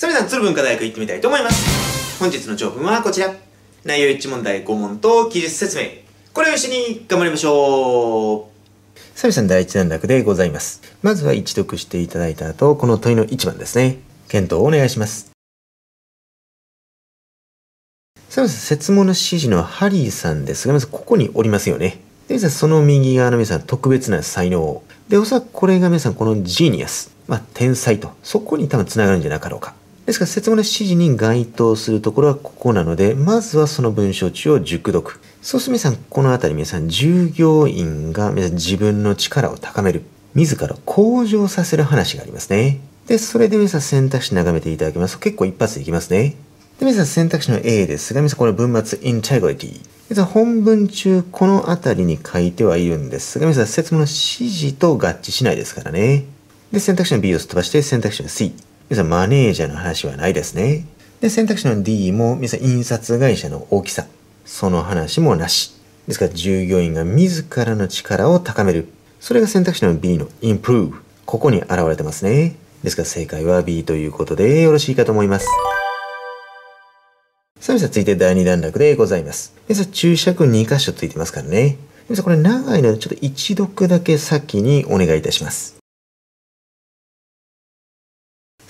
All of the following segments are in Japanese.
それでは鶴文化大学行ってみたいと思います本日の長文はこちら内容一問題5問と記述説明これを一緒に頑張りましょうビさん第一段落でございます。まずは一読していただいた後、この問いの1番ですね。検討をお願いします。さん、説問の指示のハリーさんですが、まずここにおりますよね。で、皆さん、その右側の皆さん、特別な才能。で、おそらくこれが皆さん、このジーニアス。まあ、天才と。そこに多分繋がるんじゃなかろうか。ですから説明の指示に該当するところはここなので、まずはその文章中を熟読。そうすると皆さん、このあたり皆さん、従業員が皆さん自分の力を高める。自ら向上させる話がありますね。で、それで皆さん選択肢眺めていただきますと結構一発でいきますね。で、皆さん選択肢の A ですが、皆さんこれ文末 integrity。皆さん本文中このあたりに書いてはいるんですが、皆さん説明の指示と合致しないですからね。で、選択肢の B をすっ飛ばして選択肢の C。皆さんマネージャーの話はないですね。で、選択肢の D も、皆さん印刷会社の大きさ、その話もなし。ですから、従業員が自らの力を高める。それが選択肢の B の improve。ここに現れてますね。ですから、正解は B ということでよろしいかと思います。さあ、皆さん、続いて第2段落でございます。皆さん、注釈2箇所ついてますからね。皆さん、これ長いので、ちょっと一読だけ先にお願いいたします。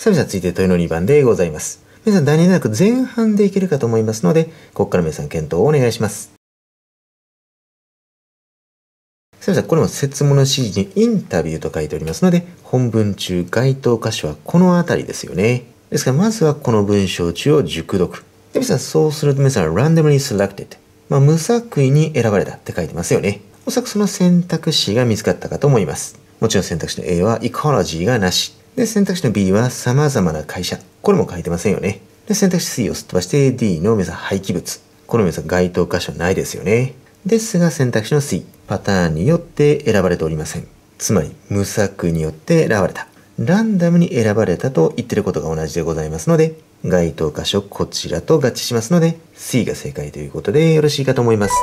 さ々ついて問いの2番でございます。皆さん、大変なく前半でいけるかと思いますので、ここから皆さん検討をお願いします。すみまん、これも説物指示にインタビューと書いておりますので、本文中該当箇所はこの辺りですよね。ですから、まずはこの文章中を熟読。で、皆さん、そうすると皆さん、randomly selected。まあ、無作為に選ばれたって書いてますよね。おそらくその選択肢が見つかったかと思います。もちろん選択肢の A は、イコロジーがなし。で、選択肢の B は様々な会社。これも書いてませんよね。で、選択肢 C をすっ飛ばして D の皆さん廃棄物。この皆さん該当箇所ないですよね。ですが選択肢の C、パターンによって選ばれておりません。つまり、無策によって選ばれた。ランダムに選ばれたと言ってることが同じでございますので、該当箇所こちらと合致しますので、C が正解ということでよろしいかと思います。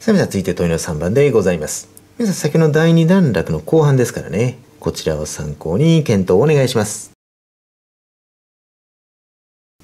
さあ皆さん、続いて問いの3番でございます。皆さん、先の第2段落の後半ですからね。こちらを参考に検討をお願いします。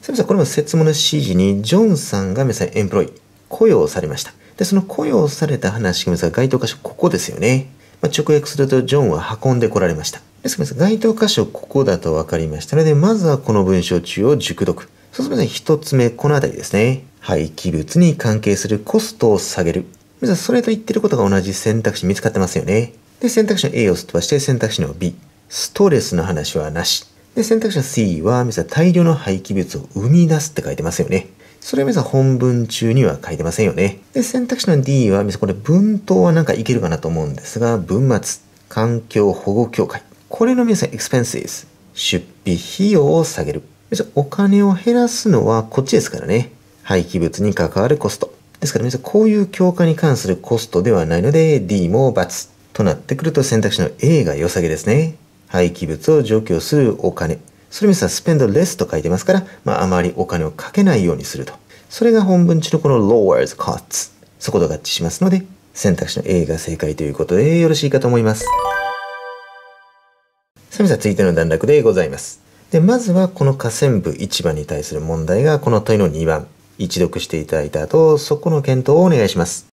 すみません、これも説問の指示に、ジョンさんが皆さんエンプロイ、雇用されました。で、その雇用された話が皆さん該当箇所、ここですよね。まあ、直訳すると、ジョンは運んでこられました。ですから、該当箇所、ここだと分かりましたので、まずはこの文章中を熟読。そうすると、一つ目、この辺りですね。廃棄物に関係するコストを下げる。皆さん、それと言ってることが同じ選択肢見つかってますよね。で、選択肢の A をすっ飛ばして選択肢の B。ストレスの話はなし。で、選択肢の C は、皆さん大量の廃棄物を生み出すって書いてますよね。それは皆さん本文中には書いてませんよね。で、選択肢の D は、皆さんこれ文頭はなんかいけるかなと思うんですが、文末、環境保護協会。これの皆さん expenses、出費費用を下げる。皆さんお金を減らすのはこっちですからね。廃棄物に関わるコスト。ですから皆さんこういう強化に関するコストではないので D も×。となってくると選択肢の A が良さげですね。廃棄物を除去するお金。それにさ、スペンドレスと書いてますから、まあ、あまりお金をかけないようにすると。それが本文中のこの lowers costs。そこと合致しますので、選択肢の A が正解ということでよろしいかと思います。さあ皆さん、続いての段落でございます。で、まずはこの河川部1番に対する問題がこの問いの2番。一読していただいた後、そこの検討をお願いします。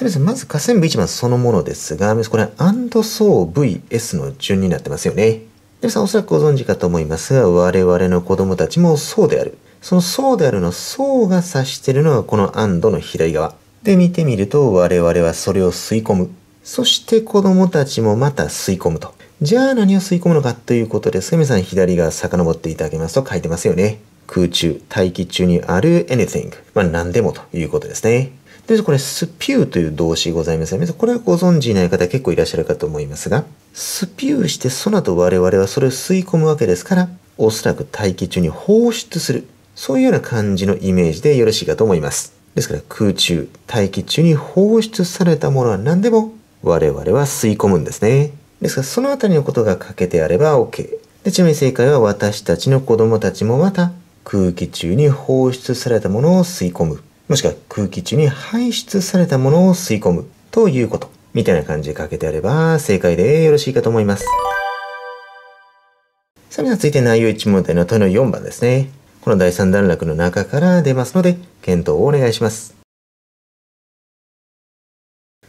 そうです。まず、下線部1番そのものですが、これ、アンドソー VS の順になってますよね。皆さんおそらくご存知かと思いますが、我々の子供たちもそうである。そのそうであるのそうが指してるのはこのアンドの左側。で見てみると我々はそれを吸い込む。そして子供たちもまた吸い込むと。じゃあ何を吸い込むのかということですが、皆さん左側遡っていただけますと書いてますよね。空中、大気中にある anything。まあ何でもということですね。で、これ、スピューという動詞ございます。皆さん、これはご存知ない方結構いらっしゃるかと思いますが、スピューして、その後我々はそれを吸い込むわけですから、おそらく大気中に放出する。そういうような感じのイメージでよろしいかと思います。ですから、空中、大気中に放出されたものは何でも、我々は吸い込むんですね。ですから、そのあたりのことが欠けてあれば OK。で、ちなみに正解は、私たちの子供たちもまた、空気中に放出されたものを吸い込む。もしくは空気中に排出されたものを吸い込むということ、みたいな感じで書けてあれば正解でよろしいかと思います。さあ皆さん続いて内容1問題の問いの4番ですね。この第3段落の中から出ますので、検討をお願いします。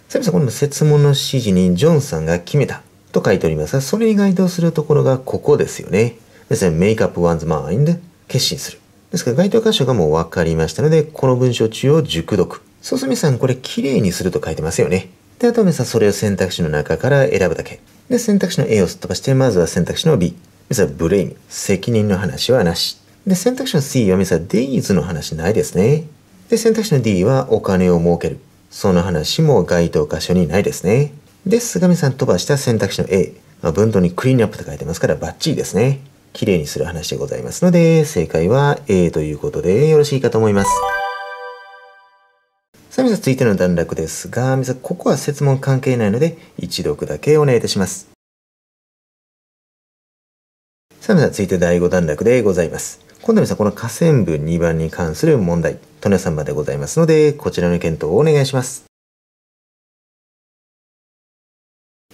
さあ皆さん、この説問の指示にジョンさんが決めたと書いておりますが、それに該当するところがここですよね。皆さん、make up one's mind 決心する。ですから該当箇所がもう分かりましたので、この文章中を熟読。そうすみさん、これ綺麗にすると書いてますよね。で、あと皆さん、それを選択肢の中から選ぶだけ。で、選択肢の A をすっ飛ばして、まずは選択肢の B。皆さん、ブレイン責任の話はなし。で、選択肢の C は皆さん、デイズの話ないですね。で、選択肢の D はお金を儲ける。その話も該当箇所にないですね。で、が見さん飛ばした選択肢の A。まあ、文頭にクリーンアップと書いてますからバッチリですね。きれいにする話でございますので、正解は A ということでよろしいかと思います。さあ皆さん続いての段落ですが、皆さんここは設問関係ないので、一読だけお願いいたします。さあ皆さん続いて第5段落でございます。今度は皆さんこの河川部2番に関する問題、トネさんまでございますので、こちらの検討をお願いします。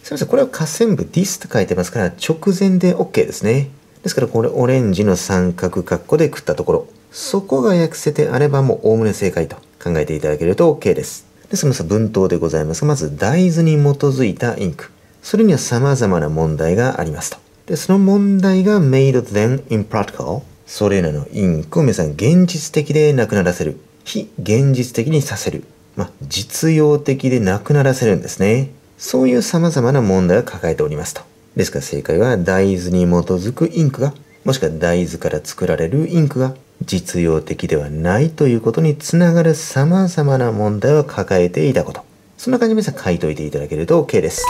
すみません、これは河川部ディスと書いてますから、直前で OK ですね。ですからこれオレンジの三角括弧で食ったところ、そこが訳せてあればもうおおむね正解と考えていただけると OK です。で、そのさ、文頭でございますが、まず大豆に基づいたインク。それには様々な問題がありますと。で、その問題が made t h e n impractical。それらのインクを皆さん現実的でなくならせる。非現実的にさせる。まあ、実用的でなくならせるんですね。そういう様々な問題を抱えておりますと。ですから正解は大豆に基づくインクが、もしくは大豆から作られるインクが実用的ではないということにつながる様々な問題を抱えていたこと。そんな感じで皆さん書いといていただけると OK です。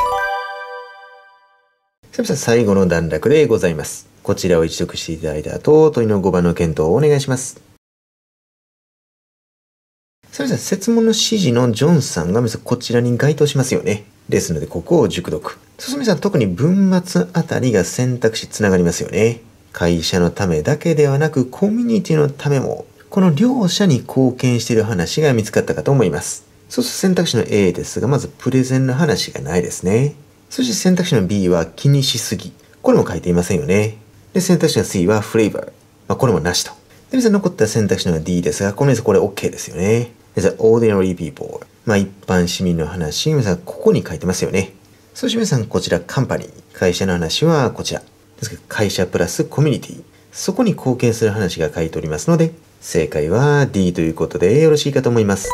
さあ最後の段落でございます。こちらを一読していただいた後、問いの5番の検討をお願いします。さあ、説問の指示のジョンさんが、こちらに該当しますよね。ですので、ここを熟読。すみさん特に文末あたりが選択肢つながりますよね。会社のためだけではなくコミュニティのためも、この両者に貢献している話が見つかったかと思います。そうすると選択肢の A ですが、まずプレゼンの話がないですね。そして選択肢の B は気にしすぎ。これも書いていませんよね。で、選択肢の C はフレーバー。まあ、これもなしと。で、皆残った選択肢の D ですが、このやつこれ OK ですよね。皆さん、ordinary people。まあ、一般市民の話、皆さんここに書いてますよね。そして皆さん、こちらカンパニー。会社の話はこちら。です会社プラスコミュニティ。そこに貢献する話が書いておりますので、正解は D ということでよろしいかと思います。